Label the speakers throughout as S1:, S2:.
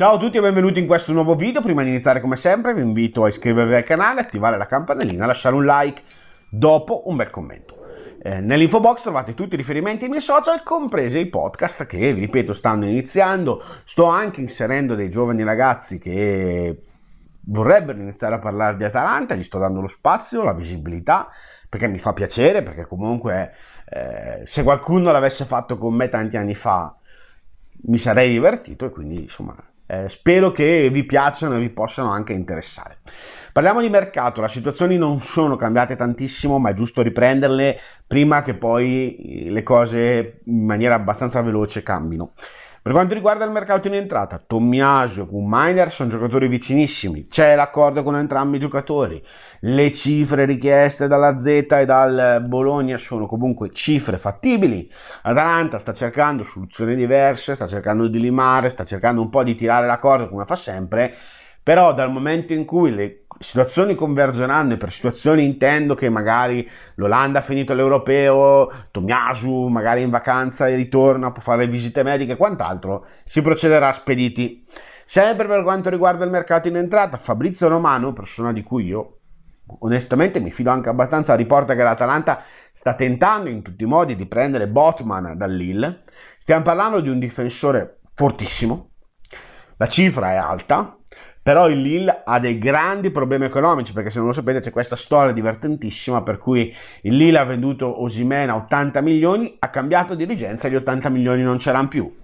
S1: Ciao a tutti e benvenuti in questo nuovo video. Prima di iniziare come sempre vi invito a iscrivervi al canale, attivare la campanellina, lasciare un like, dopo un bel commento. Eh, Nell'info box trovate tutti i riferimenti ai miei social, comprese i podcast che, vi ripeto, stanno iniziando. Sto anche inserendo dei giovani ragazzi che vorrebbero iniziare a parlare di Atalanta, gli sto dando lo spazio, la visibilità, perché mi fa piacere, perché comunque eh, se qualcuno l'avesse fatto con me tanti anni fa mi sarei divertito e quindi insomma eh, spero che vi piacciono e vi possano anche interessare. Parliamo di mercato, le situazioni non sono cambiate tantissimo, ma è giusto riprenderle prima che poi eh, le cose in maniera abbastanza veloce cambino. Per quanto riguarda il mercato in entrata, Tommiasio e Kuhminer sono giocatori vicinissimi, c'è l'accordo con entrambi i giocatori, le cifre richieste dalla Z e dal Bologna sono comunque cifre fattibili, Atalanta sta cercando soluzioni diverse, sta cercando di limare, sta cercando un po' di tirare la corda come fa sempre, però dal momento in cui le situazioni convergeranno e per situazioni intendo che magari l'Olanda ha finito l'europeo, Tomiasu magari in vacanza e ritorna, può fare visite mediche e quant'altro, si procederà spediti. Sempre per quanto riguarda il mercato in entrata, Fabrizio Romano, persona di cui io onestamente mi fido anche abbastanza, riporta che l'Atalanta sta tentando in tutti i modi di prendere Botman dal Lille. Stiamo parlando di un difensore fortissimo, la cifra è alta, però il Lille ha dei grandi problemi economici, perché se non lo sapete c'è questa storia divertentissima per cui il Lille ha venduto Osimena 80 milioni, ha cambiato dirigenza e gli 80 milioni non c'erano più.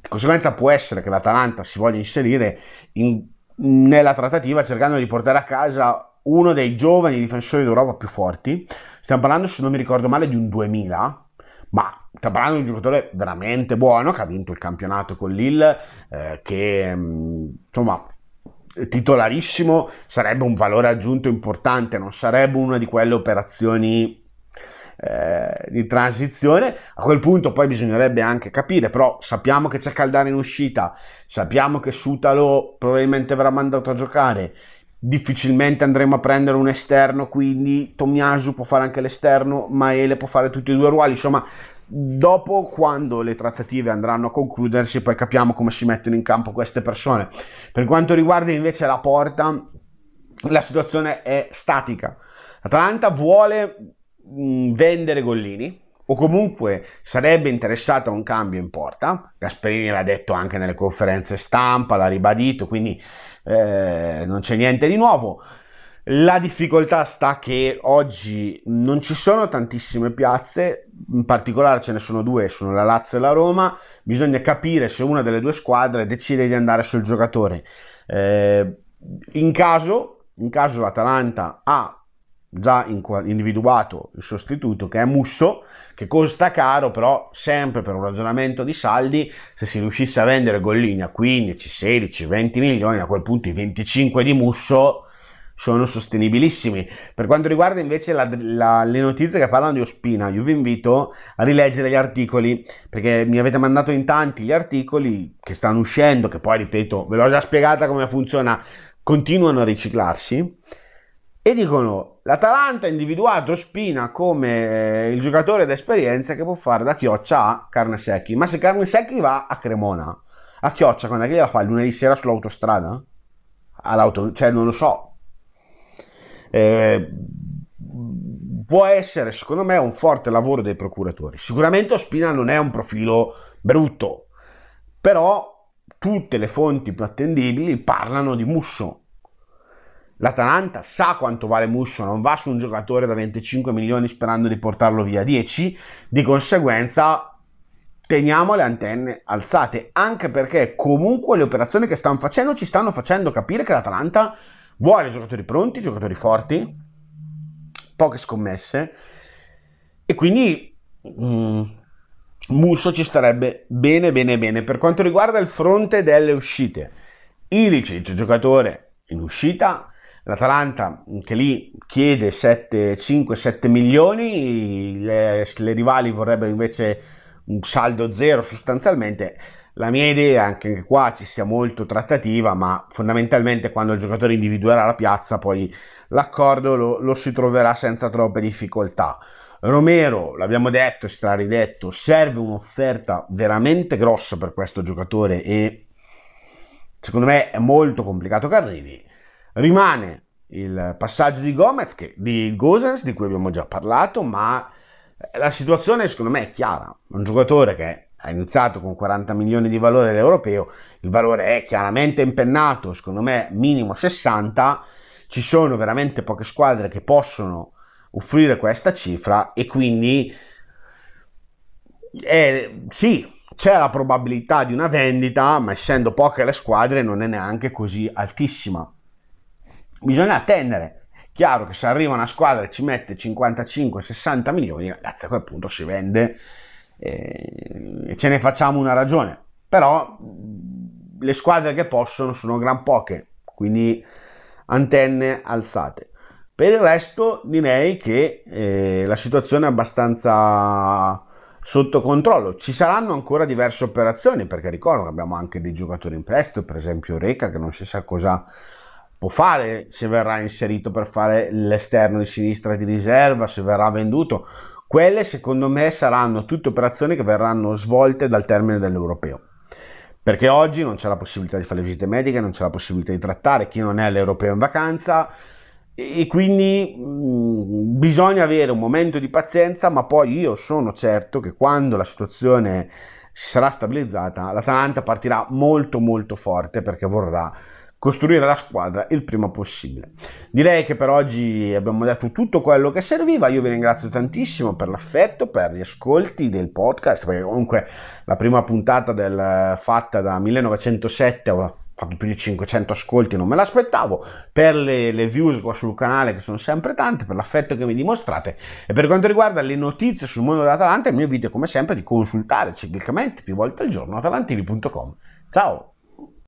S1: Di conseguenza può essere che l'Atalanta si voglia inserire in, nella trattativa cercando di portare a casa uno dei giovani difensori d'Europa più forti. Stiamo parlando, se non mi ricordo male, di un 2000, ma stiamo parlando di un giocatore veramente buono che ha vinto il campionato con Lille, eh, che mm, insomma titolarissimo sarebbe un valore aggiunto importante, non sarebbe una di quelle operazioni eh, di transizione. A quel punto poi bisognerebbe anche capire, però sappiamo che c'è Caldare in uscita, sappiamo che Sutalo probabilmente verrà mandato a giocare, difficilmente andremo a prendere un esterno, quindi Tomiasu può fare anche l'esterno, Maele può fare tutti e due i ruoli, insomma Dopo, quando le trattative andranno a concludersi, poi capiamo come si mettono in campo queste persone. Per quanto riguarda invece la porta, la situazione è statica. Atalanta vuole mm, vendere Gollini o comunque sarebbe interessata a un cambio in porta. Gasperini l'ha detto anche nelle conferenze stampa, l'ha ribadito, quindi eh, non c'è niente di nuovo. La difficoltà sta che oggi non ci sono tantissime piazze, in particolare ce ne sono due, sono la Lazio e la Roma, bisogna capire se una delle due squadre decide di andare sul giocatore. Eh, in, caso, in caso l'Atalanta ha già individuato il sostituto che è Musso, che costa caro, però sempre per un ragionamento di saldi, se si riuscisse a vendere Gollini a 15, 16, 20 milioni, a quel punto i 25 di Musso sono sostenibilissimi. Per quanto riguarda invece la, la, le notizie che parlano di Ospina, io vi invito a rileggere gli articoli perché mi avete mandato in tanti gli articoli che stanno uscendo, che poi ripeto, ve l'ho già spiegata come funziona, continuano a riciclarsi e dicono l'Atalanta ha individuato Spina come eh, il giocatore d'esperienza che può fare da chioccia a carne secchi. ma se carne secchi va a Cremona, a chioccia quando è che la fa? Lunedì sera sull'autostrada? All'auto, cioè non lo so, eh, può essere secondo me un forte lavoro dei procuratori. Sicuramente Ospina non è un profilo brutto, però tutte le fonti più attendibili parlano di Musso. L'Atalanta sa quanto vale Musso, non va su un giocatore da 25 milioni sperando di portarlo via 10, di conseguenza teniamo le antenne alzate, anche perché comunque le operazioni che stanno facendo ci stanno facendo capire che l'Atalanta vuole giocatori pronti, giocatori forti, poche scommesse e quindi mh, mm, Musso ci starebbe bene bene bene. Per quanto riguarda il fronte delle uscite, il giocatore in uscita, l'Atalanta che lì chiede 5-7 milioni, le, le rivali vorrebbero invece un saldo zero sostanzialmente la mia idea, anche qua ci sia molto trattativa, ma fondamentalmente quando il giocatore individuerà la piazza, poi l'accordo lo, lo si troverà senza troppe difficoltà. Romero, l'abbiamo detto e straridetto, serve un'offerta veramente grossa per questo giocatore e secondo me è molto complicato che arrivi. Rimane il passaggio di Gomez, che, di Gosens, di cui abbiamo già parlato, ma la situazione secondo me è chiara. Un giocatore che ha iniziato con 40 milioni di valore l'europeo, il valore è chiaramente impennato, secondo me minimo 60, ci sono veramente poche squadre che possono offrire questa cifra e quindi eh, sì, c'è la probabilità di una vendita, ma essendo poche le squadre non è neanche così altissima. Bisogna attendere. Chiaro che se arriva una squadra e ci mette 55-60 milioni, ragazzi, a quel punto si vende. Eh, ce ne facciamo una ragione, però le squadre che possono sono gran poche, quindi antenne alzate. Per il resto direi che eh, la situazione è abbastanza sotto controllo. Ci saranno ancora diverse operazioni, perché ricordo che abbiamo anche dei giocatori in prestito, per esempio Reca, che non si sa cosa può fare, se verrà inserito per fare l'esterno di sinistra di riserva, se verrà venduto quelle secondo me saranno tutte operazioni che verranno svolte dal termine dell'europeo. Perché oggi non c'è la possibilità di fare le visite mediche, non c'è la possibilità di trattare chi non è all'europeo in vacanza e quindi mh, mm, bisogna avere un momento di pazienza, ma poi io sono certo che quando la situazione si sarà stabilizzata, l'Atalanta partirà molto molto forte perché vorrà costruire la squadra il prima possibile. Direi che per oggi abbiamo detto tutto quello che serviva, io vi ringrazio tantissimo per l'affetto, per gli ascolti del podcast, perché comunque la prima puntata del, fatta da 1907 ho fatto più di 500 ascolti, non me l'aspettavo, per le, le views qua sul canale che sono sempre tante, per l'affetto che mi dimostrate e per quanto riguarda le notizie sul mondo dell'Atalanta, il mio video è come sempre di consultare ciclicamente più volte al giorno atalantivi.com. Ciao!